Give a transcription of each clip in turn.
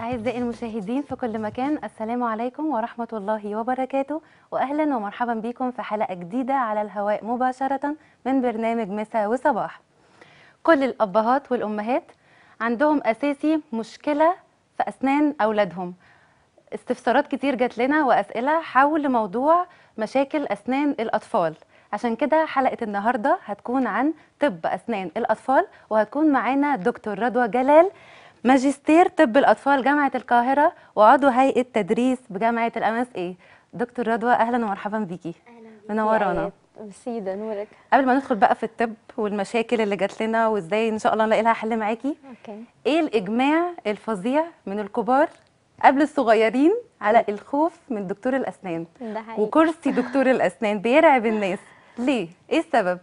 أعزائي المشاهدين في كل مكان السلام عليكم ورحمة الله وبركاته وأهلا ومرحبا بكم في حلقة جديدة على الهواء مباشرة من برنامج مساء وصباح كل الأبهات والأمهات عندهم أساسي مشكلة في أسنان أولادهم استفسارات كتير جات لنا وأسئلة حول موضوع مشاكل أسنان الأطفال عشان كده حلقة النهاردة هتكون عن طب أسنان الأطفال وهتكون معانا دكتور رضوى جلال ماجستير طب الأطفال جامعة القاهرة وعضو هيئة تدريس بجامعة الأمس إيه دكتور رضوى أهلا ومرحبا بيكي اهلا منورانا سيدة نورك قبل ما ندخل بقى في الطب والمشاكل اللي جات لنا وازاي ان شاء الله نلاقي لها حل معاكي اوكي ايه الاجماع الفظيع من الكبار قبل الصغيرين على الخوف من دكتور الاسنان ده حقيقي. وكرسي دكتور الاسنان بيرعب الناس ليه ايه السبب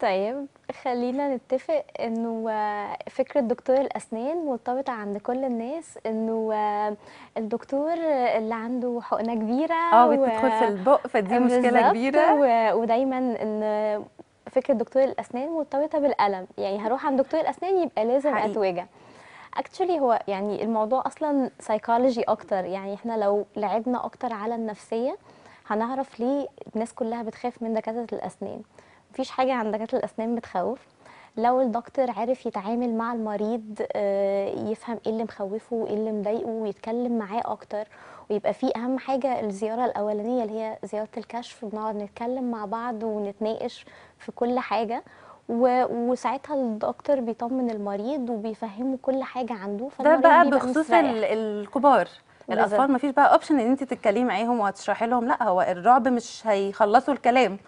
طيب خلينا نتفق انه آه، فكره دكتور الاسنان مرتبطه عند كل الناس انه آه، الدكتور اللي عنده حقنه كبيره اه بتدخل في البق فدي آه، مشكله كبيره ودايما ان فكره دكتور الاسنان مرتبطه بالالم يعني هروح عند دكتور الاسنان يبقى لازم اتوجع اكشولي هو يعني الموضوع اصلا سايكولوجي اكتر يعني احنا لو لعبنا اكتر على النفسيه هنعرف ليه الناس كلها بتخاف من دكاتره الاسنان مفيش حاجه عند دكاتره الاسنان بتخوف لو الدكتور عارف يتعامل مع المريض آه، يفهم ايه اللي مخوفه وايه اللي مضايقه ويتكلم معاه اكتر ويبقى في اهم حاجه الزياره الاولانيه اللي هي زياره الكشف بنقعد نتكلم مع بعض ونتناقش في كل حاجه وساعتها الدكتور بيطمن المريض وبيفهمه كل حاجه عنده ده بقى بخصوص الكبار الاطفال مفيش بقى اوبشن ان انت تتكلمي معاهم وهتشرحي لهم لا هو الرعب مش هيخلصوا الكلام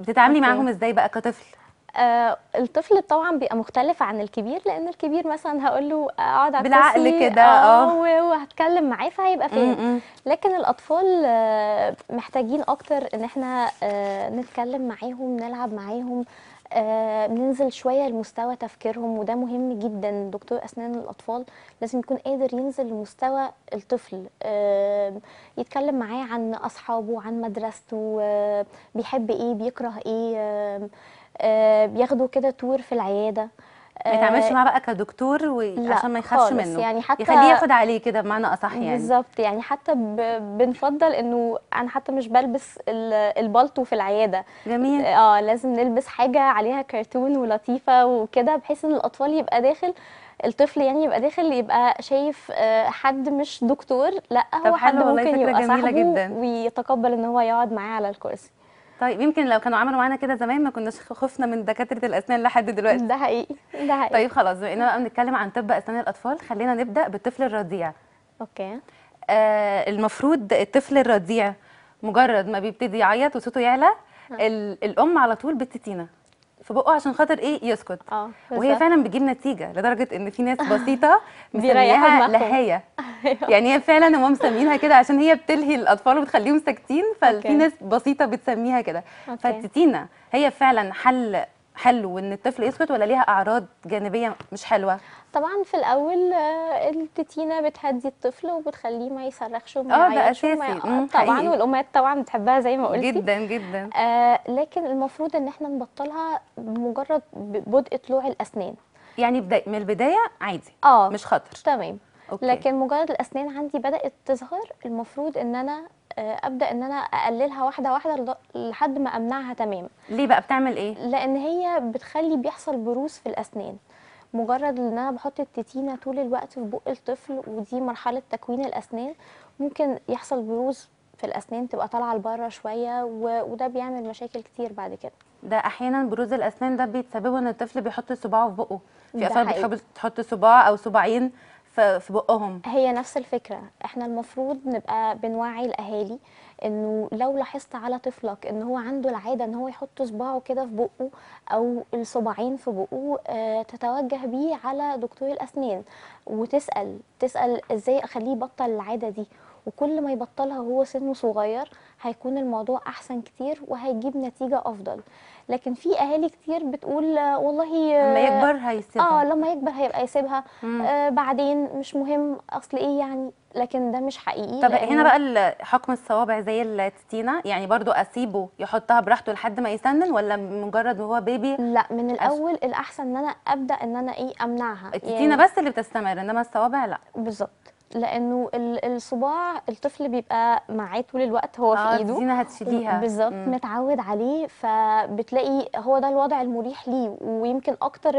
بتتعاملي معاهم ازاي بقى كطفل آه الطفل طبعا بيبقى مختلف عن الكبير لان الكبير مثلا هقول له اقعد على بالعقل كده اه, آه. وهتكلم معاه فهيبقى فين لكن الاطفال آه محتاجين اكتر ان احنا آه نتكلم معاهم نلعب معاهم آه، بننزل شويه لمستوى تفكيرهم وده مهم جدا دكتور اسنان الاطفال لازم يكون قادر ينزل لمستوى الطفل آه، يتكلم معاه عن اصحابه عن مدرسته آه، بيحب ايه بيكره ايه بياخدوا كده تور في العياده ما يتعاملش آه، معاه بقى كدكتور عشان ما يخافش منه يعني حتى يخليه ياخد عليه كده بمعنى اصح يعني بالظبط يعني حتى بنفضل انه انا حتى مش بلبس البلطو في العياده جميل آه،, اه لازم نلبس حاجه عليها كرتون ولطيفه وكده بحيث ان الاطفال يبقى داخل الطفل يعني يبقى داخل يبقى شايف آه، حد مش دكتور لا هو حد ممكن يبقى صاحبه جدا. ويتقبل ان هو يقعد معاه على الكرسي طيب يمكن لو كانوا عملوا معانا كده زمان ما كناش خفنا من دكاتره الاسنان لحد دلوقتي ده حقيقي ده حقيقي طيب خلاص بما اننا بقى بنتكلم عن طب اسنان الاطفال خلينا نبدا بالطفل الرضيع اوكي آه المفروض الطفل الرضيع مجرد ما بيبتدي يعيط وصوته يعلى الام على طول بتتينا فبقه عشان خاطر ايه يسكت اه وهي فعلا بتجيب نتيجه لدرجه ان في ناس بسيطه مسميها لهايه أيوه. يعني هي فعلا هم مسمينها كده عشان هي بتلهي الاطفال وبتخليهم ساكتين ففي ناس بسيطه بتسميها كده فالتتينه هي فعلا حل حلو ان الطفل يسكت ولا ليها اعراض جانبيه مش حلوه طبعا في الاول آه، التتينه بتهدي الطفل وبتخليه ما يصرخش وما آه، يعيطش طبعا حقيقي. والامهات طبعا بتحبها زي ما قلتي جدا جدا آه لكن المفروض ان احنا نبطلها بمجرد بدء طلوع الاسنان يعني من البدايه عادي اه مش خطر تمام أوكي. لكن مجرد الاسنان عندي بدات تظهر المفروض ان انا آه، ابدا ان انا اقللها واحده واحده لحد ما امنعها تمام ليه بقى بتعمل ايه لان هي بتخلي بيحصل بروز في الاسنان مجرد ان انا بحط التتينه طول الوقت في بق الطفل ودي مرحله تكوين الاسنان ممكن يحصل بروز في الاسنان تبقى طالعه لبره شويه وده بيعمل مشاكل كتير بعد كده ده احيانا بروز الاسنان ده بيتسببه ان الطفل بيحط صباعه في بقه في اطفال بتحب تحط صباع او صباعين في بقهم هي نفس الفكره احنا المفروض نبقى بنوعي الاهالي انه لو لاحظت على طفلك ان هو عنده العاده ان هو يحط صباعه كده في بقه او الصباعين في بقه آه، تتوجه بيه على دكتور الاسنان وتسال تسال ازاي اخليه يبطل العاده دي وكل ما يبطلها هو سنه صغير هيكون الموضوع احسن كتير وهيجيب نتيجه افضل لكن في اهالي كتير بتقول والله لما يكبر هيسيبها اه لما يكبر هيبقى يسيبها آه بعدين مش مهم اصل ايه يعني لكن ده مش حقيقي طب هنا بقى حكم الصوابع زي التتينا يعني برضو اسيبه يحطها براحته لحد ما يسنن ولا مجرد وهو بيبي لا من الاول أش... الاحسن ان انا ابدا ان انا ايه امنعها التتينا يعني بس اللي بتستمر انما الصوابع لا بالظبط لانه الصباع الطفل بيبقى معاه طول الوقت هو في آه، ايده اه هتشديها بالظبط متعود عليه فبتلاقي هو ده الوضع المريح ليه ويمكن اكتر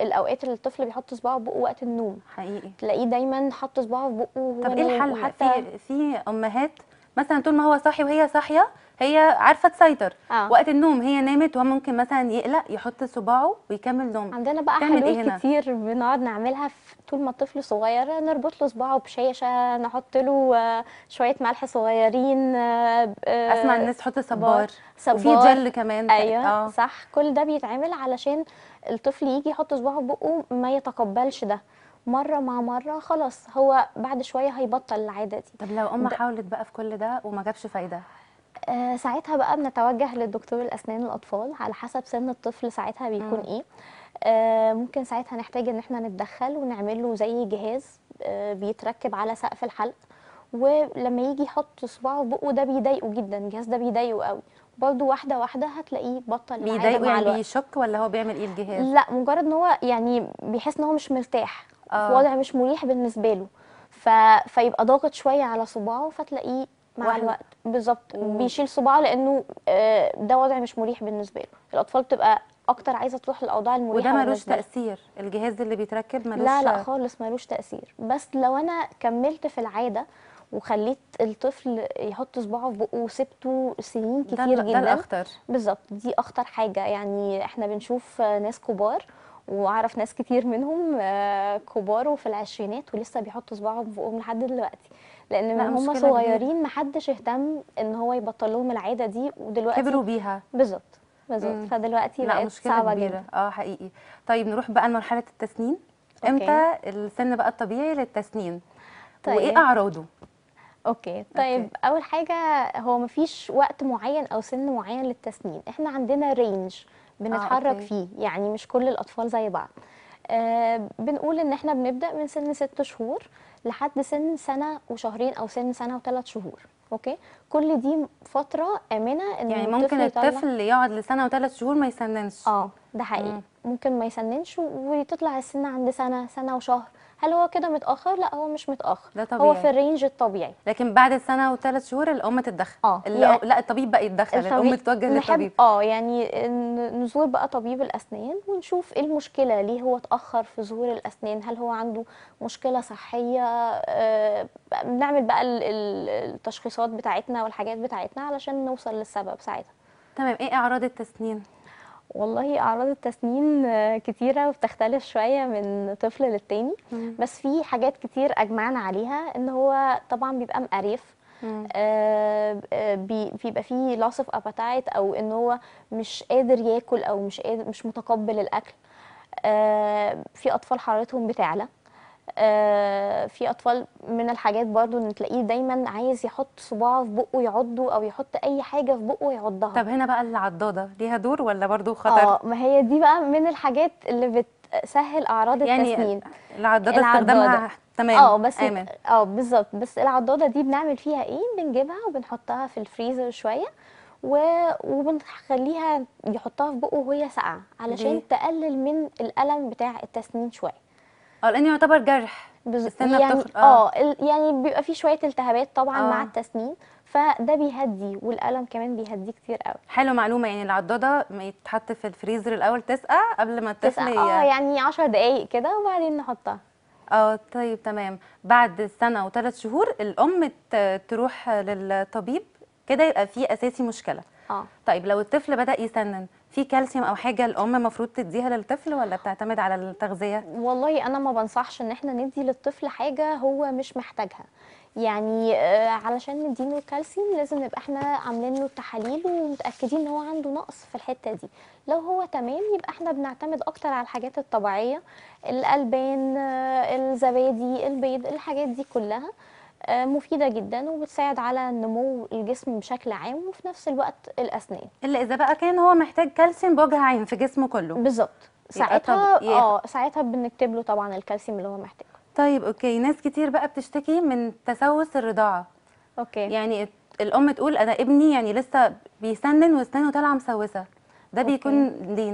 الاوقات اللي الطفل بيحط صباعه في بقه وقت النوم حقيقي تلاقيه دايما حاط صباعه في بقه طب ايه الحل حتى في امهات مثلا طول ما هو صاحي وهي صاحيه هي عارفه تسيطر آه. وقت النوم هي نامت وهو ممكن مثلا يقلق يحط صباعه ويكمل نوم عندنا بقى حلول إيه كتير بنقعد نعملها طول ما الطفل صغير نربط له صباعه بشاشه نحط له آه، شويه ملح صغيرين آه، آه، اسمع الناس تحط صبار وفي جل كمان ايوه آه. صح كل ده بيتعمل علشان الطفل يجي يحط صباعه في بقه ما يتقبلش ده مره مع مره خلاص هو بعد شويه هيبطل العاده دي طب لو ام حاولت بقى في كل ده وما جابش فايده آه، ساعتها بقى بنتوجه لدكتور الاسنان الاطفال على حسب سن الطفل ساعتها بيكون م. ايه آه، ممكن ساعتها نحتاج ان احنا نتدخل ونعمل له زي جهاز آه، بيتركب على سقف الحلق ولما يجي يحط صباعه بقه ده بيضايقه جدا الجهاز ده بيضايقه قوي برضه واحده واحده هتلاقيه بطل بيضايقه يعني بيشك ولا هو بيعمل ايه الجهاز لا مجرد ان هو يعني بيحس ان هو مش مرتاح آه. في وضع مش مريح بالنسبه له ف... فيبقى ضاغط شويه على صباعه فتلاقيه مع الوقت بالظبط بيشيل صباعه لانه آه، ده وضع مش مريح بالنسبه له الاطفال بتبقى اكتر عايزه تروح للاوضاع المريحه وده ملوش تاثير الجهاز اللي بيتركب ملوش لا لا خالص ملوش تاثير بس لو انا كملت في العاده وخليت الطفل يحط صباعه في بقه وسبته سنين كتير ده جدا ده الاخطر بالظبط دي اخطر حاجه يعني احنا بنشوف ناس كبار واعرف ناس كتير منهم آه، كبار وفي العشرينات ولسه بيحطوا صباعهم في بقهم لحد دلوقتي لان لا هم صغيرين ما حدش اهتم ان هو يبطل لهم العاده دي ودلوقتي كبروا بيها بالظبط بالظبط فدلوقتي لا بقت صعبه جدا اه حقيقي طيب نروح بقى لمرحله التسنين أوكي. امتى السن بقى الطبيعي للتسنين طيب. وايه اعراضه اوكي طيب أوكي. اول حاجه هو مفيش وقت معين او سن معين للتسنين احنا عندنا رينج بنتحرك آه، فيه يعني مش كل الاطفال زي بعض آه بنقول ان احنا بنبدا من سن ست شهور لحد سن سنه وشهرين او سن سنه وثلاث شهور اوكي كل دي فتره امنه ان يعني ممكن الطفل يقعد لسنه وثلاث شهور ما يسننش اه ده حقيقي مم. ممكن ما يسننش وتطلع السن عند سنه سنه وشهر هل هو كده متاخر لا هو مش متاخر ده طبيعي. هو في الرينج الطبيعي لكن بعد سنه وثلاث شهور الام تتدخل اه يعني لا الطبيب بقى يتدخل الطبيب الام تتوجه للطبيب اه يعني نزور بقى طبيب الاسنان ونشوف ايه المشكله ليه هو اتاخر في ظهور الاسنان هل هو عنده مشكله صحيه آه، بنعمل بقى التشخيصات بتاعتنا والحاجات بتاعتنا علشان نوصل للسبب ساعتها تمام ايه اعراض التسنين والله اعراض التسنين آه، كتيره وبتختلف شويه من طفل للتاني مم. بس في حاجات كتير اجمعنا عليها ان هو طبعا بيبقى مقريف آه, آه، بيبقى فيه loss of appetite او ان هو مش قادر ياكل او مش قادر مش متقبل الاكل آه في اطفال حرارتهم بتعلى آه، في اطفال من الحاجات برضو ان تلاقيه دايما عايز يحط صباعه في بقه يعضه او يحط اي حاجه في بقه يعضها طب هنا بقى العضاده ليها دور ولا برضو خطر اه ما هي دي بقى من الحاجات اللي بتسهل اعراض يعني التسمين العضاده استخدامها تمام اه بس اه بالظبط بس العضاده دي بنعمل فيها ايه بنجيبها وبنحطها في الفريزر شويه و... وبنخليها يحطها في بقه وهي ساقعه علشان دي. تقلل من الالم بتاع التسنين شويه اه لان يعتبر جرح بالظبط يعني اه, اه. يعني بيبقى فيه شويه التهابات طبعا أوه. مع اه. التسنين فده بيهدي والقلم كمان بيهدي كتير قوي حلو معلومه يعني العضاده يتحط في الفريزر الاول تسقع قبل ما تسقع اه يعني 10 دقائق كده وبعدين نحطها اه طيب تمام بعد سنه وثلاث شهور الام تروح للطبيب كده يبقى في اساسي مشكله اه طيب لو الطفل بدا يسنن في كالسيوم او حاجه الام المفروض تديها للطفل ولا بتعتمد على التغذيه والله انا ما بنصحش ان احنا ندي للطفل حاجه هو مش محتاجها يعني آه، علشان نديله كالسيوم لازم نبقى احنا عاملين له التحاليل ومتاكدين ان هو عنده نقص في الحته دي لو هو تمام يبقى احنا بنعتمد اكتر على الحاجات الطبيعيه الالبان آه، الزبادي البيض الحاجات دي كلها آه، مفيده جدا وبتساعد على نمو الجسم بشكل عام وفي نفس الوقت الاسنان الا اذا بقى كان هو محتاج كالسيوم بوجه عام في جسمه كله بالظبط ساعتها اه ساعتها بنكتب له طبعا الكالسيوم اللي هو محتاجه طيب اوكي ناس كتير بقى بتشتكي من تسوس الرضاعه اوكي يعني الام تقول انا ابني يعني لسه بيسنن واسنانه طالعه مسوسه ده بيكون دي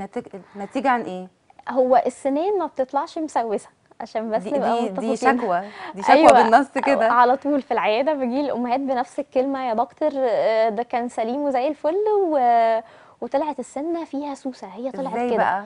نتيجه عن ايه هو السنين ما بتطلعش مسوسه عشان بس دي دي, دي شكوى دي شكوى أيوة بالنص كده على طول في العياده بيجي الامهات بنفس الكلمه يا دكتور آه، ده كان سليم وزي الفل و... وطلعت السنه فيها سوسه هي طلعت كده بقى؟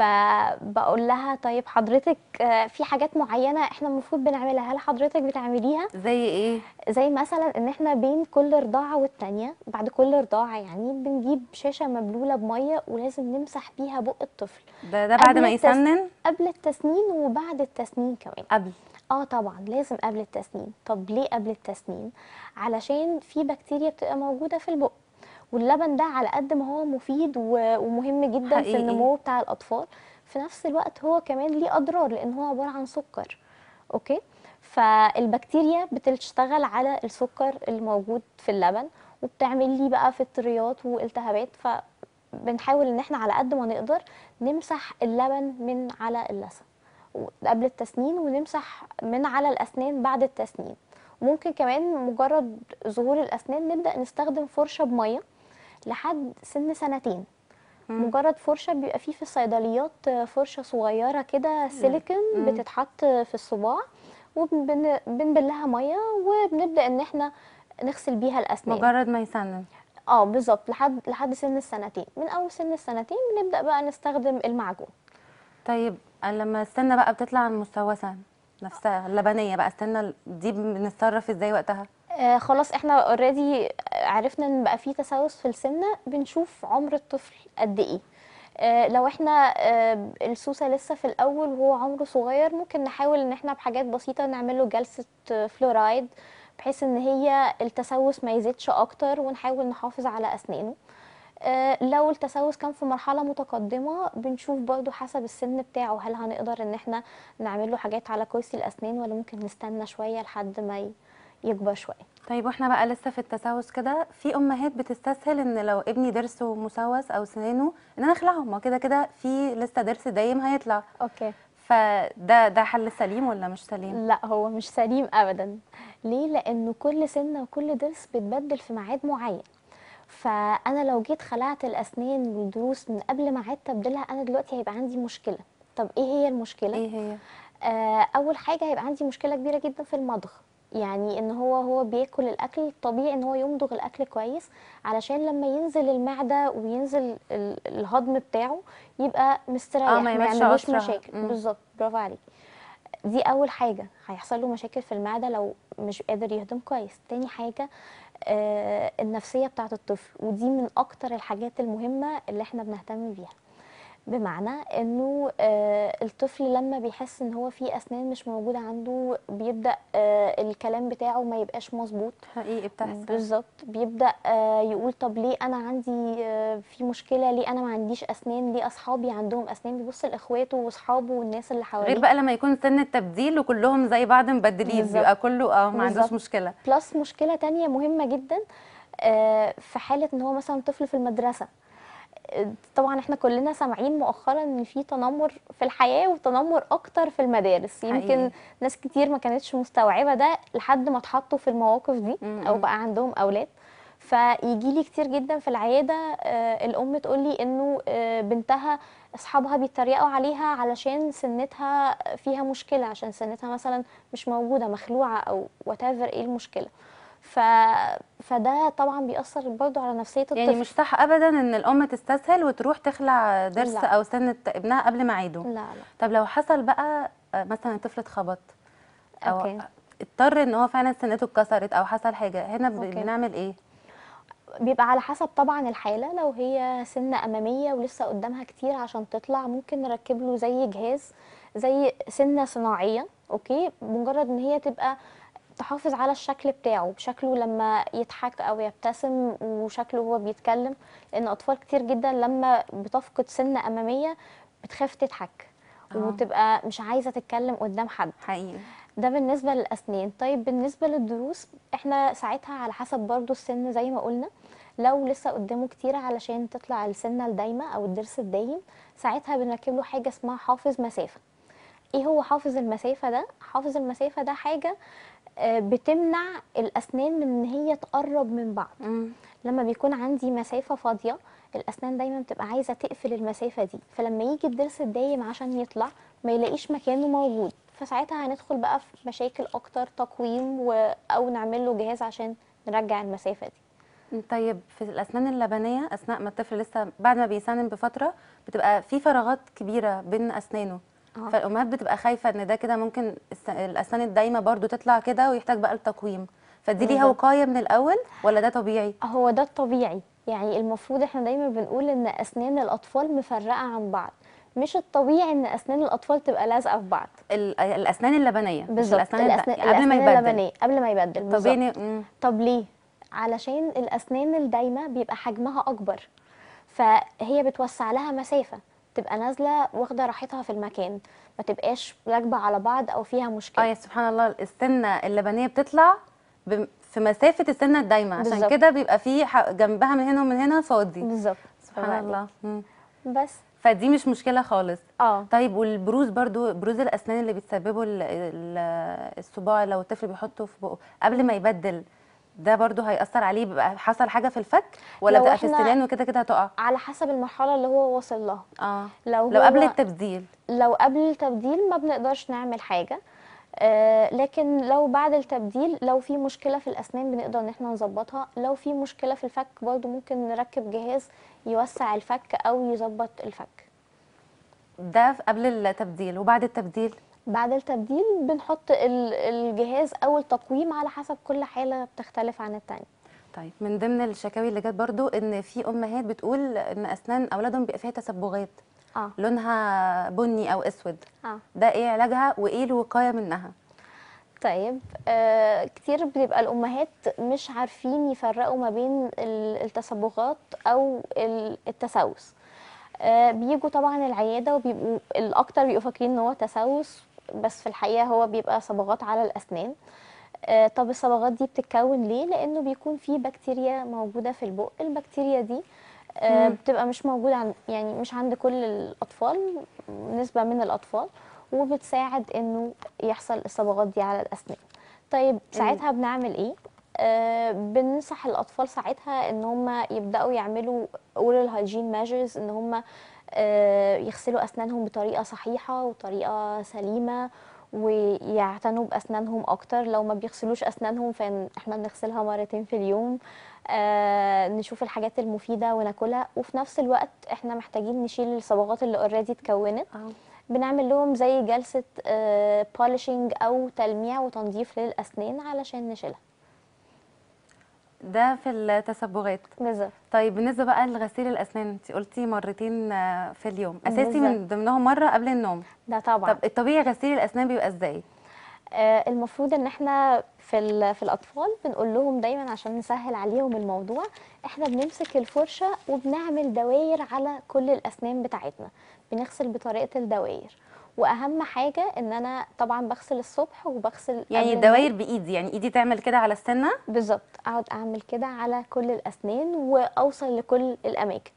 فبقول لها طيب حضرتك آه، في حاجات معينه احنا المفروض بنعملها هل حضرتك بتعمليها زي ايه زي مثلا ان احنا بين كل رضاعه والتانيه بعد كل رضاعه يعني بنجيب شاشه مبلوله بميه ولازم نمسح بيها بق الطفل ده ده بعد ما يسنن قبل التسنين وبعد التسنين كمان قبل اه طبعا لازم قبل التسنين طب ليه قبل التسنين علشان في بكتيريا بتبقى موجوده في البق واللبن ده على قد ما هو مفيد ومهم جدا حقيقي. في النمو بتاع الاطفال في نفس الوقت هو كمان ليه اضرار لان هو عباره عن سكر اوكي فالبكتيريا بتشتغل على السكر الموجود في اللبن وبتعمل لي بقى فطريات والتهابات فبنحاول ان احنا على قد ما نقدر نمسح اللبن من على اللثه قبل التسنين ونمسح من على الاسنان بعد التسنين ممكن كمان مجرد ظهور الاسنان نبدا نستخدم فرشه بميه لحد سن سنتين مجرد فرشه بيبقى فيه في الصيدليات آه، فرشه صغيره كده سيليكون بتتحط في الصباع وبنبلها ميه وبنبدا ان احنا نغسل بيها الاسنان مجرد ما يسنن اه بالظبط لحد لحد سن السنتين من اول سن السنتين بنبدا بقى نستخدم المعجون طيب لما السنه بقى بتطلع المستوسه نفسها اللبنيه بقى السنه دي بنتصرف ازاي وقتها آه خلاص احنا اوريدي عرفنا ان بقى في تسوس في السمنه بنشوف عمر الطفل قد ايه آه، لو احنا آه، السوسه لسه في الاول وهو عمره صغير ممكن نحاول ان احنا بحاجات بسيطه نعمل له جلسه فلورايد آه، بحيث ان هي التسوس ما يزيدش اكتر ونحاول نحافظ على اسنانه لو التسوس كان في مرحلة متقدمة بنشوف برضو حسب السن بتاعه هل هنقدر ان احنا نعمل له حاجات على كرسي الاسنان ولا ممكن نستنى شوية لحد ما يكبر شوية طيب واحنا بقى لسه في التسوس كده في امهات بتستسهل ان لو ابني درسه مسوس او سنانه ان انا اخلعهم كده كده في لسه درس دايم هيطلع اوكي فده ده حل سليم ولا مش سليم لا هو مش سليم ابدا ليه لانه كل سنه وكل درس بتبدل في ميعاد معين فانا لو جيت خلعت الاسنان والدروس من قبل ميعاد تبديلها انا دلوقتي هيبقى عندي مشكله طب ايه هي المشكله ايه هي آه، اول حاجه هيبقى عندي مشكله كبيره جدا في المضغ يعني ان هو هو بياكل الاكل طبيعي ان هو يمضغ الاكل كويس علشان لما ينزل المعده وينزل الهضم بتاعه يبقى مستريح آه، ما يعملوش مشاكل بالظبط برافو عليك دي اول حاجه هيحصل له مشاكل في المعده لو مش قادر يهضم كويس تاني حاجه آه النفسيه بتاعه الطفل ودي من اكتر الحاجات المهمه اللي احنا بنهتم بيها بمعنى انه آه، الطفل لما بيحس ان هو في اسنان مش موجوده عنده بيبدا آه، الكلام بتاعه ما يبقاش مظبوط حقيقي بتحصل بالظبط بيبدا آه، يقول طب ليه انا عندي في مشكله ليه انا ما عنديش اسنان ليه اصحابي عندهم اسنان بيبص لاخواته واصحابه والناس اللي حواليه غير بقى لما يكون سن التبديل وكلهم زي بعض مبدلين بيبقى كله اه ما عندوش مشكله بلس مشكله تانية مهمه جدا في حاله ان هو مثلا طفل في المدرسه طبعا احنا كلنا سامعين مؤخرا ان في تنمر في الحياه وتنمر اكتر في المدارس يمكن حقيقي. ناس كتير ما كانتش مستوعبه ده لحد ما اتحطوا في المواقف دي او بقى عندهم اولاد فيجي لي كتير جدا في العياده آه، الام تقول لي انه آه، بنتها اصحابها بيتريقوا عليها علشان سنتها فيها مشكله عشان سنتها مثلا مش موجوده مخلوعه او وات ايه المشكله ف فده طبعا بيأثر برضه على نفسية الطفل يعني مش صح أبدا إن الأم تستسهل وتروح تخلع ضرس أو سنة ابنها قبل ميعاده لا لا طب لو حصل بقى آه، مثلا الطفل اتخبط أو أوكي. اضطر إن هو فعلا سنته اتكسرت أو حصل حاجة هنا بنعمل إيه؟ بيبقى على حسب طبعا الحاله لو هي سنه اماميه ولسه قدامها كتير عشان تطلع ممكن نركب له زي جهاز زي سنه صناعيه اوكي مجرد ان هي تبقى تحافظ على الشكل بتاعه بشكله لما يضحك او يبتسم وشكله وهو بيتكلم لان اطفال كتير جدا لما بتفقد سنه اماميه بتخاف تضحك أوه. وتبقى مش عايزه تتكلم قدام حد حقيقي ده بالنسبه للاسنان طيب بالنسبه للضروس احنا ساعتها على حسب برضو السن زي ما قلنا لو لسه قدامه كتير علشان تطلع السنه الدايمه او الضرس الدايم ساعتها بنركب له حاجه اسمها حافظ مسافه ايه هو حافظ المسافه ده حافظ المسافه ده حاجه بتمنع الاسنان من ان هي تقرب من بعض مم. لما بيكون عندي مسافه فاضيه الاسنان دايما بتبقى عايزه تقفل المسافه دي فلما يجي الضرس الدايم عشان يطلع ما يلاقيش مكانه موجود فساعتها هندخل بقى في مشاكل اكتر تقويم و... او نعمل له جهاز عشان نرجع المسافه دي طيب في الاسنان اللبنيه اثناء ما الطفل لسه بعد ما بيسنن بفتره بتبقى في فراغات كبيره بين اسنانه آه. فالامهات بتبقى خايفه ان ده كده ممكن الاسنان الدايمه برضو تطلع كده ويحتاج بقى لتقويم فدي ليها وقايه من الاول ولا ده طبيعي هو ده الطبيعي يعني المفروض احنا دايما بنقول ان اسنان الاطفال مفرقه عن بعض مش الطبيعي ان اسنان الاطفال تبقى لازقه في بعض الاسنان اللبنيه بالظبط الاسنان, الأسنان, الأسنان قبل ما يبدل اللبنية. قبل ما يبدل طبيعي طب ليه علشان الاسنان الدايمه بيبقى حجمها اكبر فهي بتوسع لها مسافه تبقى نازله واخده راحتها في المكان ما تبقاش راكبه على بعض او فيها مشكله اه سبحان الله السنه اللبنيه بتطلع في مسافه السنه الدايمه عشان كده بيبقى في جنبها من هنا ومن هنا فاضي بالظبط سبحان الله بس فدي مش مشكله خالص اه طيب والبروز برضو بروز الاسنان اللي بتسببه الصباع لو الطفل بيحطه في بقه قبل ما يبدل ده برضو هيأثر عليه بيبقى حصل حاجه في الفك ولا بقى في السنان وكده كده هتقع على حسب المرحله اللي هو واصل لها اه لو, لو قبل التبديل لو قبل التبديل ما بنقدرش نعمل حاجه آه لكن لو بعد التبديل لو في مشكله في الاسنان بنقدر ان احنا نظبطها لو في مشكله في الفك برضو ممكن نركب جهاز يوسع الفك او يظبط الفك ده قبل التبديل وبعد التبديل بعد التبديل بنحط الجهاز او التقويم على حسب كل حاله بتختلف عن الثانيه طيب من ضمن الشكاوي اللي جت برضو ان في امهات بتقول ان اسنان اولادهم بيبقى فيها تصبغات آه. لونها بني او اسود آه. ده ايه علاجها وايه الوقايه منها طيب آه كتير بيبقى الامهات مش عارفين يفرقوا ما بين التصبغات او التسوس آه بيجوا طبعا العياده وبيبقوا الاكتر بيبقوا فاكرين ان هو تسوس بس في الحقيقه هو بيبقى صبغات على الاسنان آه، طب الصبغات دي بتتكون ليه لانه بيكون في بكتيريا موجوده في البق البكتيريا دي آه، بتبقى مش موجوده عن يعني مش عند كل الاطفال نسبه من الاطفال وبتساعد انه يحصل الصبغات دي على الاسنان طيب ساعتها بنعمل ايه آه، بننصح الاطفال ساعتها ان هم يبداوا يعملوا اورال هايجين ميجرز ان هم آه، يغسلوا أسنانهم بطريقة صحيحة وطريقة سليمة ويعتنوا بأسنانهم أكتر لو ما بيغسلوش أسنانهم فإحنا بنغسلها مرتين في اليوم آه، نشوف الحاجات المفيدة وناكلها وفي نفس الوقت إحنا محتاجين نشيل الصبغات اللي اوريدي اتكونت آه. بنعمل لهم زي جلسة بولشنج أو تلميع وتنظيف للأسنان علشان نشيلها ده في التسبغات بالظبط طيب بالنسبه بقى لغسيل الاسنان انت قلتي مرتين آه، في اليوم اساسي من ضمنهم مره قبل النوم ده طبعا طب الطبيعي غسيل الاسنان بيبقى ازاي آه المفروض ان احنا في في الاطفال بنقول لهم دايما عشان نسهل عليهم الموضوع احنا بنمسك الفرشه وبنعمل دواير على كل الاسنان بتاعتنا بنغسل بطريقه الدواير واهم حاجه ان انا طبعا بغسل الصبح وبغسل يعني الدوائر بايدي يعني ايدي تعمل كده على السنه بالظبط اقعد اعمل كده على كل الاسنان واوصل لكل الاماكن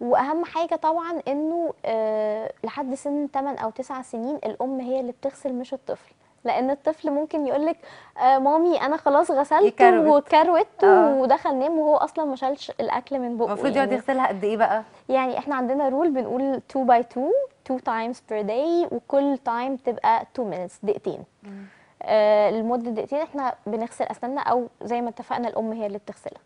واهم حاجه طبعا انه آه لحد سن 8 او 9 سنين الام هي اللي بتغسل مش الطفل لان الطفل ممكن يقول لك آه مامي انا خلاص غسلت وكروت آه. ودخل نام وهو اصلا ما شالش الاكل من بقه المفروض يقعد يعني يغسلها قد ايه بقى يعني احنا عندنا رول بنقول 2 باي 2 2 تايمز بير داي وكل تايم تبقى 2 مينتس دقيقتين آه لمده دقيقتين احنا بنغسل اسناننا او زي ما اتفقنا الام هي اللي بتغسلها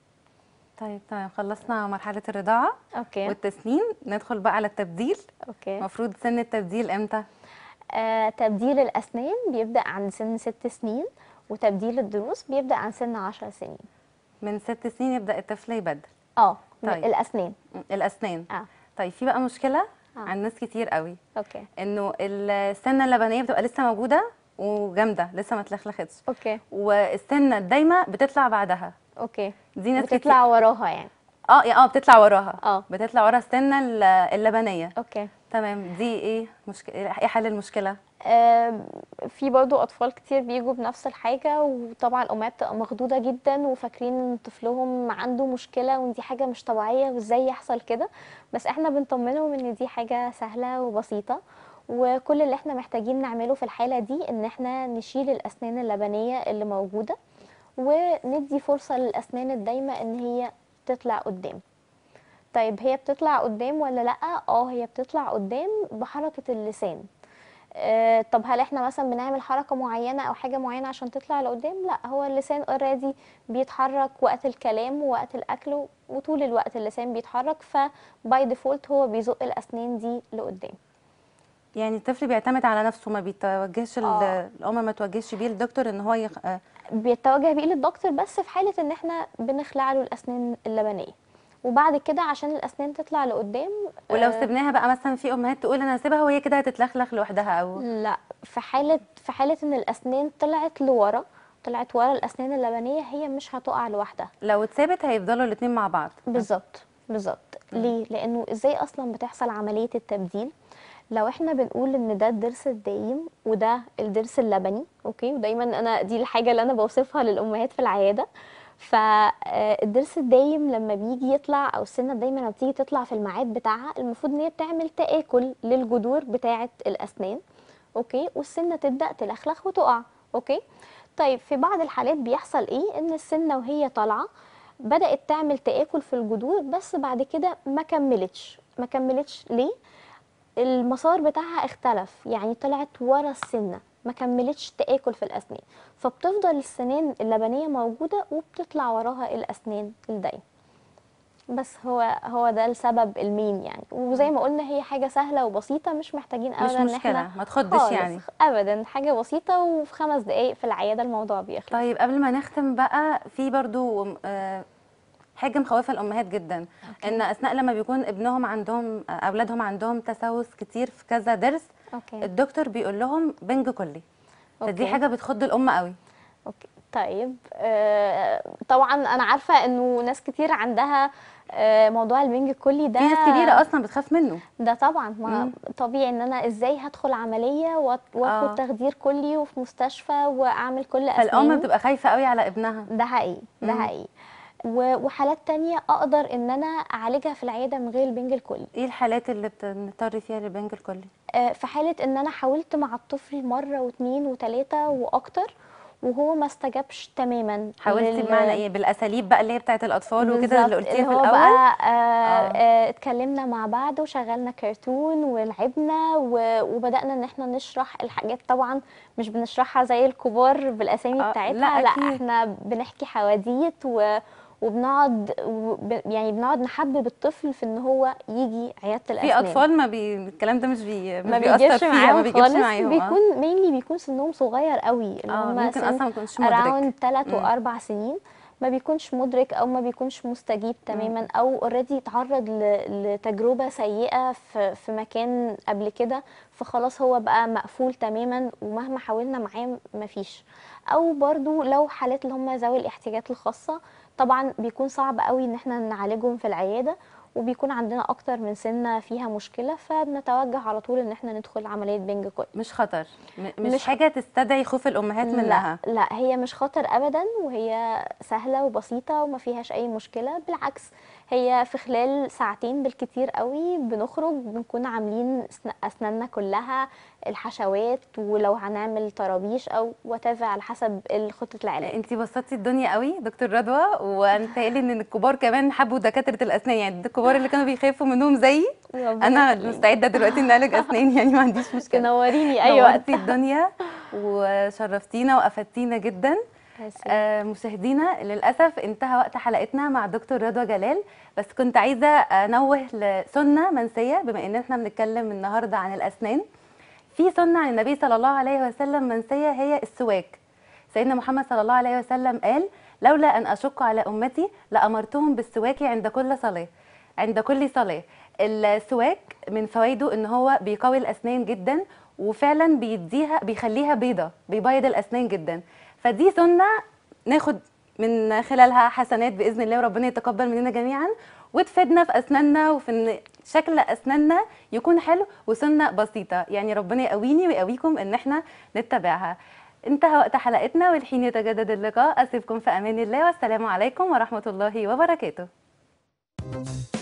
طيب تمام طيب. خلصنا مرحله الرضاعه أوكي. والتسنين ندخل بقى على التبديل اوكي المفروض سن التبديل امتى آه تبديل الاسنان بيبدا عند سن 6 سنين وتبديل الضروس بيبدا عند سن 10 سنين من 6 سنين يبدا الطفل يبدل اه طيب. الاسنان الاسنان اه طيب في بقى مشكله آه. عند ناس كتير قوي اوكي انه السنه اللبنيه بتبقى لسه موجوده وجامده لسه ما اتلخلختش اوكي والسنه الدايمه بتطلع بعدها اوكي دي ناس بتطلع كتير. وراها يعني اه اه بتطلع وراها اه بتطلع ورا السنه اللبنيه اوكي تمام دي ايه مشكله ايه حل المشكله في برضو اطفال كتير بيجوا بنفس الحاجه وطبعا الامهات بتبقى مخضوضه جدا وفاكرين ان طفلهم عنده مشكله وان دي حاجه مش طبيعيه وازاي يحصل كده بس احنا بنطمنهم ان دي حاجه سهله وبسيطه وكل اللي احنا محتاجين نعمله في الحاله دي ان احنا نشيل الاسنان اللبنيه اللي موجوده وندي فرصه للاسنان الدايمه ان هي تطلع قدام طيب هي بتطلع قدام ولا لا اه هي بتطلع قدام بحركه اللسان آه طب هل احنا مثلا بنعمل حركه معينه او حاجه معينه عشان تطلع لقدام لا هو اللسان اوريدي بيتحرك وقت الكلام ووقت الاكل وطول الوقت اللسان بيتحرك فباي ديفولت هو بيزق الاسنان دي لقدام يعني الطفل بيعتمد على نفسه ما بيتوجهش آه. الام ما توجهش بيه للدكتور ان هو يخ... آه. بيتوجه بيه للدكتور بس في حاله ان احنا بنخلع له الاسنان اللبنيه وبعد كده عشان الاسنان تطلع لقدام ولو آه، سبناها بقى مثلا في امهات تقول انا هسيبها وهي كده هتتلخلخ لوحدها او لا في حاله في حاله ان الاسنان طلعت لورا طلعت ورا الاسنان اللبنيه هي مش هتقع لوحدها لو اتسابت هيفضلوا الاثنين مع بعض بالظبط بالظبط ليه لانه ازاي اصلا بتحصل عمليه التبديل لو احنا بنقول ان ده الضرس الدايم وده الضرس اللبني اوكي ودايما انا دي الحاجه اللي انا بوصفها للامهات في العياده فالضرس الدايم لما بيجي يطلع او السنه دايما لما بتيجي تطلع في الميعاد بتاعها المفروض ان هي بتعمل تاكل للجذور بتاعه الاسنان اوكي والسنه تبدا تلخلخ وتقع اوكي طيب في بعض الحالات بيحصل ايه ان السنه وهي طالعه بدات تعمل تاكل في الجذور بس بعد كده ما كملتش ما كملتش ليه المسار بتاعها اختلف يعني طلعت ورا السنه ما كملتش تاكل في الاسنان فبتفضل السنان اللبنيه موجوده وبتطلع وراها الاسنان الدايمه بس هو هو ده السبب المين يعني وزي ما قلنا هي حاجه سهله وبسيطه مش محتاجين ابدا مش مشكله ان احنا ما تخدش يعني ابدا حاجه بسيطه وفي خمس دقائق في العياده الموضوع بيخلص طيب قبل ما نختم بقى في برضو آه، حاجه مخوفه الامهات جدا أوكي. ان اثناء لما بيكون ابنهم عندهم اولادهم عندهم تسوس كتير في كذا ضرس أوكي. الدكتور بيقول لهم بنج كلي أوكي. فدي حاجه بتخض الام قوي أوكي. طيب آه طبعا انا عارفه انه ناس كتير عندها آه موضوع البنج الكلي ده في ناس كبيره اصلا بتخاف منه ده طبعا ما طبيعي ان انا ازاي هدخل عمليه واخد آه. تخدير كلي وفي مستشفى واعمل كل اسناني فالام بتبقى خايفه قوي على ابنها ده حقيقي ده حقيقي وحالات تانية اقدر ان انا اعالجها في العياده من غير البنج الكلي ايه الحالات اللي بنضطر فيها للبنج الكلي آه، في حاله ان انا حاولت مع الطفل مره واثنين وثلاثه واكتر وهو ما استجابش تماما حاولتي لل... بمعنى ايه بالاساليب بقى اللي هي بتاعه الاطفال وكده اللي قلتيها في الاول بقى آه،, آه آه. اتكلمنا مع بعض وشغلنا كرتون ولعبنا و... وبدانا ان احنا نشرح الحاجات طبعا مش بنشرحها زي الكبار بالاسامي آه. بتاعتها لا, لا احنا بنحكي حواديت و وبنقعد يعني بنقعد نحبب الطفل في ان هو يجي عياده الاسنان في اطفال ما بي... الكلام ده مش بي ما بيجيش معاهم ما بيجيبش معاهم بيكون مينلي آه. بيكون سنهم صغير قوي اللي آه، هم ممكن اصلا ما يكونش مدرك اراوند 3 واربع سنين ما بيكونش مدرك او ما بيكونش مستجيب تماما او اوريدي اتعرض لتجربه سيئه في, في مكان قبل كده فخلاص هو بقى مقفول تماما ومهما حاولنا معاه ما فيش او برضو لو حالات اللي هم ذوي الاحتياجات الخاصه طبعا بيكون صعب قوي ان احنا نعالجهم في العياده وبيكون عندنا اكتر من سنه فيها مشكله فبنتوجه على طول ان احنا ندخل عمليه بنج كل مش خطر مش, مش حاجه تستدعي خوف الامهات لا منها لا هي مش خطر ابدا وهي سهله وبسيطه وما فيهاش اي مشكله بالعكس هي في خلال ساعتين بالكتير قوي بنخرج بنكون عاملين اسناننا كلها الحشوات ولو هنعمل طرابيش او وتافه على حسب الخطه العلاج انت بسطتي الدنيا قوي دكتور رضوى وانتهيلي ان الكبار كمان حبوا دكاتره الاسنان يعني الكبار اللي كانوا بيخافوا منهم زيي انا مستعده دلوقتي اني اعالج اسنان يعني ما عنديش مشكله نوريني اي أيوة. وقت الدنيا وشرفتينا وافدتينا جدا آه، مشاهدينا للاسف انتهى وقت حلقتنا مع دكتور رضوى جلال بس كنت عايزه انوه لسنه منسيه بما ان احنا بنتكلم النهارده عن الاسنان في سنه عن النبي صلى الله عليه وسلم منسيه هي السواك سيدنا محمد صلى الله عليه وسلم قال لولا ان اشق على امتي لامرتهم بالسواك عند كل صلاه عند كل صلاه السواك من فوائده ان هو بيقوي الاسنان جدا وفعلا بيديها بيخليها بيضه بيبيض الاسنان جدا فدي سنه ناخد من خلالها حسنات باذن الله وربنا يتقبل مننا جميعا وتفيدنا في اسناننا وفي ان شكل اسناننا يكون حلو وسنه بسيطه يعني ربنا يقويني ويقويكم ان احنا نتبعها انتهى وقت حلقتنا والحين يتجدد اللقاء اسيبكم في امان الله والسلام عليكم ورحمه الله وبركاته